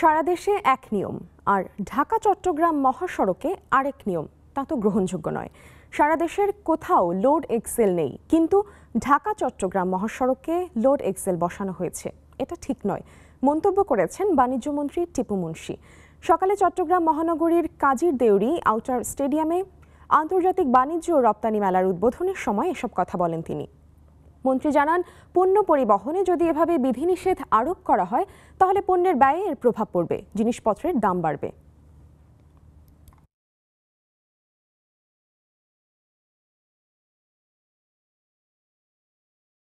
সারা দেশে এক নিয়ম আর ঢাকা চট্টগ্রাম মহাসড়কে আরেক নিয়ম তা তো গ্রহণযোগ্য নয় সারা দেশের কোথাও লোড এক্সেল নেই কিন্তু ঢাকা চট্টগ্রাম মহাসড়কে লোড এক্সেল বসানো হয়েছে এটা ঠিক নয় মন্তব্য করেছেন বাণিজ্যমন্ত্রী টিপু মুন্সি সকালে চট্টগ্রাম মহানগরীর কাজীর দেউরি আউটার স্টেডিয়ামে আন্তর্জাতিক বাণিজ্য ও রপ্তানি মেলার উদ্বোধনের সময় এসব কথা বলেন তিনি মন্ত্রী জানান পণ্য পরিবহনে যদি এভাবে বিধিনিষেধ আরোপ করা হয় তাহলে পণ্যের ব্যয়ে এর প্রভাব পড়বে জিনিসপত্রের দাম বাড়বে